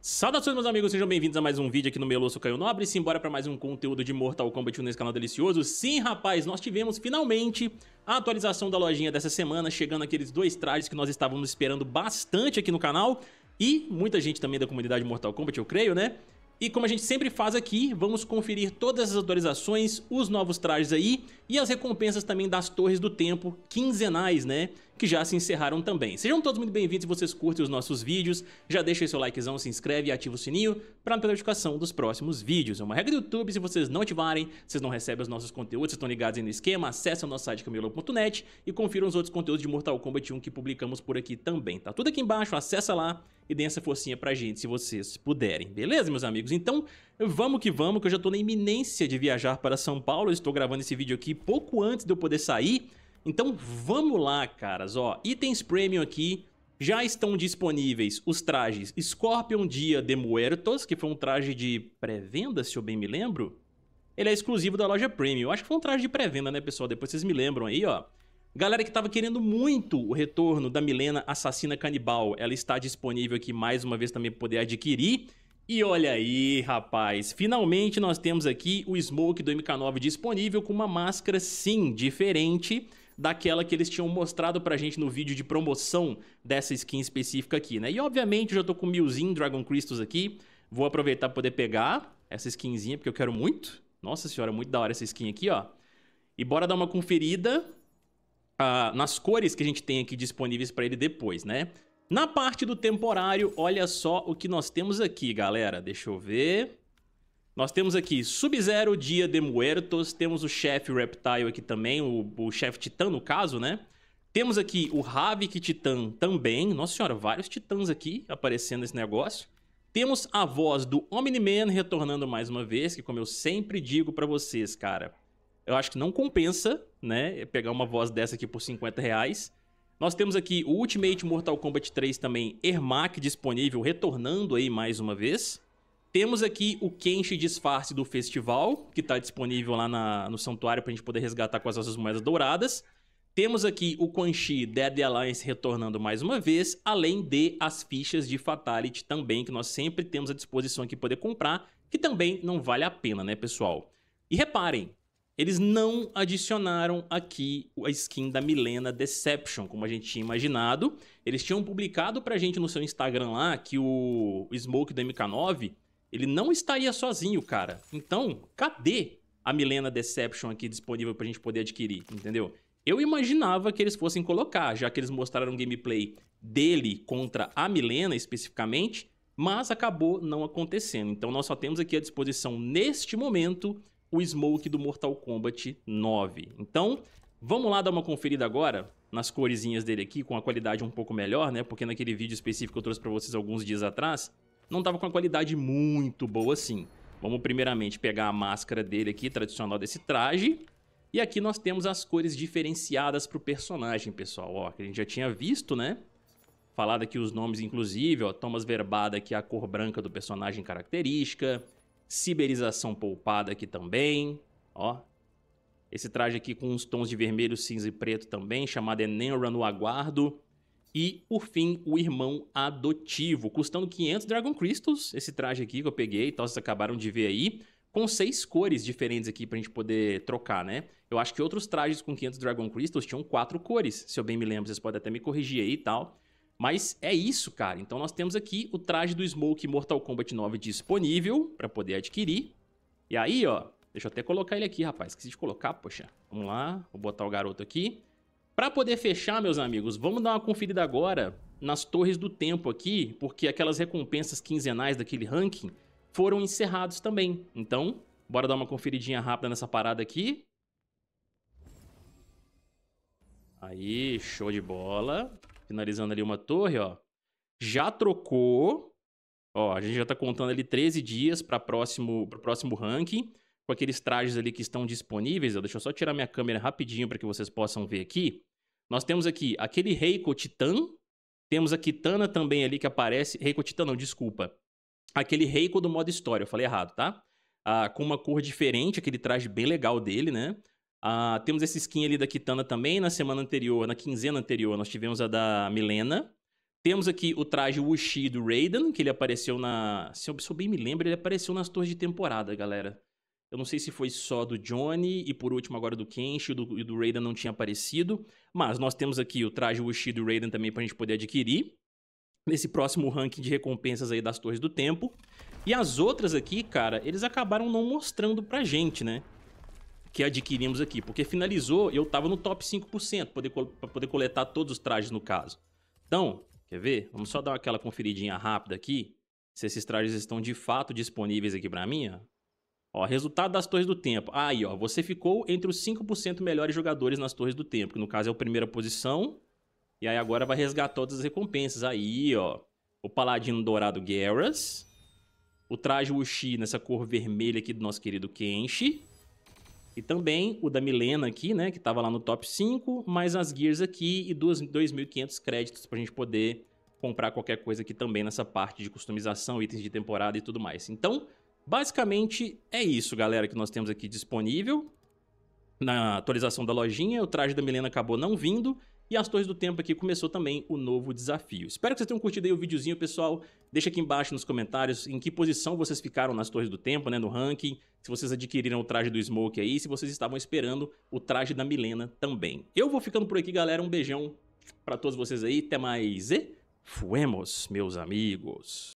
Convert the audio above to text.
Saudações, meus amigos, sejam bem-vindos a mais um vídeo aqui no Meloso Caio Nobre. Simbora para mais um conteúdo de Mortal Kombat nesse canal delicioso. Sim, rapaz, nós tivemos finalmente a atualização da lojinha dessa semana, chegando aqueles dois trajes que nós estávamos esperando bastante aqui no canal e muita gente também da comunidade Mortal Kombat, eu creio, né? E como a gente sempre faz aqui, vamos conferir todas as atualizações, os novos trajes aí e as recompensas também das Torres do Tempo quinzenais, né? que já se encerraram também. Sejam todos muito bem-vindos se vocês curtem os nossos vídeos, já deixa seu likezão, se inscreve e ativa o sininho para não perder notificação dos próximos vídeos. É uma regra do YouTube, se vocês não ativarem, vocês não recebem os nossos conteúdos, vocês estão ligados aí no esquema, acesse o nosso site camelo.net e confiram os outros conteúdos de Mortal Kombat 1 que publicamos por aqui também. Tá tudo aqui embaixo, acessa lá e deem essa forcinha pra gente se vocês puderem. Beleza, meus amigos? Então, vamos que vamos, que eu já tô na iminência de viajar para São Paulo. Eu estou gravando esse vídeo aqui pouco antes de eu poder sair. Então vamos lá, caras, ó, itens premium aqui, já estão disponíveis os trajes Scorpion Dia de Muertos, que foi um traje de pré-venda, se eu bem me lembro. Ele é exclusivo da loja Premium. Acho que foi um traje de pré-venda, né, pessoal? Depois vocês me lembram aí, ó. Galera que tava querendo muito o retorno da Milena Assassina Canibal, ela está disponível aqui mais uma vez também para poder adquirir. E olha aí, rapaz, finalmente nós temos aqui o Smoke do MK9 disponível com uma máscara, sim, diferente daquela que eles tinham mostrado pra gente no vídeo de promoção dessa skin específica aqui, né? E obviamente eu já tô com Milzinho Dragon Crystals aqui, vou aproveitar pra poder pegar essa skinzinha, porque eu quero muito. Nossa senhora, muito da hora essa skin aqui, ó. E bora dar uma conferida uh, nas cores que a gente tem aqui disponíveis pra ele depois, né? Na parte do temporário, olha só o que nós temos aqui, galera. Deixa eu ver... Nós temos aqui Sub-Zero, Dia de Muertos, temos o chefe Reptile aqui também, o, o chefe Titã no caso, né? Temos aqui o Havik Titã também, nossa senhora, vários titãs aqui aparecendo nesse negócio. Temos a voz do Omni-Man retornando mais uma vez, que como eu sempre digo para vocês, cara, eu acho que não compensa, né, pegar uma voz dessa aqui por 50 reais. Nós temos aqui o Ultimate Mortal Kombat 3 também, Ermac disponível, retornando aí mais uma vez. Temos aqui o Kenshi Disfarce do festival, que está disponível lá na, no santuário para a gente poder resgatar com as nossas moedas douradas. Temos aqui o Quan Chi Dead Alliance retornando mais uma vez, além de as fichas de Fatality também, que nós sempre temos à disposição aqui poder comprar, que também não vale a pena, né, pessoal? E reparem, eles não adicionaram aqui a skin da Milena Deception, como a gente tinha imaginado. Eles tinham publicado pra gente no seu Instagram lá que o Smoke do MK9 ele não estaria sozinho, cara. Então, cadê a Milena Deception aqui disponível pra gente poder adquirir, entendeu? Eu imaginava que eles fossem colocar, já que eles mostraram gameplay dele contra a Milena especificamente, mas acabou não acontecendo. Então nós só temos aqui à disposição neste momento o Smoke do Mortal Kombat 9. Então, vamos lá dar uma conferida agora nas coresinhas dele aqui, com a qualidade um pouco melhor, né? Porque naquele vídeo específico que eu trouxe pra vocês alguns dias atrás, não tava com uma qualidade muito boa assim. Vamos primeiramente pegar a máscara dele aqui, tradicional desse traje. E aqui nós temos as cores diferenciadas para o personagem, pessoal, ó, que a gente já tinha visto, né? Falado aqui os nomes, inclusive, ó, Thomas Verbada aqui a cor branca do personagem característica, Ciberização Poupada aqui também, ó. Esse traje aqui com uns tons de vermelho, cinza e preto também, chamado Enenra no Aguardo, e, por fim, o irmão adotivo, custando 500 Dragon Crystals, esse traje aqui que eu peguei, tal, então vocês acabaram de ver aí, com seis cores diferentes aqui pra gente poder trocar, né? Eu acho que outros trajes com 500 Dragon Crystals tinham quatro cores, se eu bem me lembro, vocês podem até me corrigir aí e tal. Mas é isso, cara. Então nós temos aqui o traje do Smoke Mortal Kombat 9 disponível pra poder adquirir. E aí, ó, deixa eu até colocar ele aqui, rapaz, esqueci de colocar, poxa. Vamos lá, vou botar o garoto aqui. Para poder fechar, meus amigos, vamos dar uma conferida agora nas torres do tempo aqui, porque aquelas recompensas quinzenais daquele ranking foram encerrados também. Então, bora dar uma conferidinha rápida nessa parada aqui. Aí, show de bola. Finalizando ali uma torre, ó. Já trocou. Ó, a gente já tá contando ali 13 dias para próximo pro próximo ranking com aqueles trajes ali que estão disponíveis. Ó, deixa eu só tirar minha câmera rapidinho para que vocês possam ver aqui. Nós temos aqui aquele Reiko Titã, temos a Kitana também ali que aparece, Reiko Titã não, desculpa, aquele Reiko do modo história, eu falei errado, tá? Ah, com uma cor diferente, aquele traje bem legal dele, né? Ah, temos esse skin ali da Kitana também, na semana anterior, na quinzena anterior, nós tivemos a da Milena. Temos aqui o traje Wushi do Raiden, que ele apareceu na... Se eu, se eu bem me lembro, ele apareceu nas torres de temporada, galera. Eu não sei se foi só do Johnny e por último agora do Kenshi do, e do Raiden não tinha aparecido. Mas nós temos aqui o traje Wushi do Raiden também pra gente poder adquirir. Nesse próximo ranking de recompensas aí das Torres do Tempo. E as outras aqui, cara, eles acabaram não mostrando pra gente, né? Que adquirimos aqui. Porque finalizou, eu tava no top 5%, poder, pra poder coletar todos os trajes no caso. Então, quer ver? Vamos só dar aquela conferidinha rápida aqui. Se esses trajes estão de fato disponíveis aqui pra mim, ó. Ó, resultado das torres do tempo. Aí, ó, você ficou entre os 5% melhores jogadores nas torres do tempo, que no caso é a primeira posição. E aí agora vai resgatar todas as recompensas. Aí, ó, o paladino dourado Garrus. O traje Wuxi nessa cor vermelha aqui do nosso querido Kenshi. E também o da Milena aqui, né, que tava lá no top 5, mais as Gears aqui e 2.500 créditos pra gente poder comprar qualquer coisa aqui também nessa parte de customização, itens de temporada e tudo mais. Então, Basicamente é isso, galera, que nós temos aqui disponível. Na atualização da lojinha, o traje da Milena acabou não vindo. E as Torres do Tempo aqui começou também o novo desafio. Espero que vocês tenham curtido aí o videozinho, pessoal. Deixa aqui embaixo nos comentários em que posição vocês ficaram nas Torres do Tempo, né, no ranking. Se vocês adquiriram o traje do Smoke aí, se vocês estavam esperando o traje da Milena também. Eu vou ficando por aqui, galera. Um beijão pra todos vocês aí. Até mais e fuemos, meus amigos.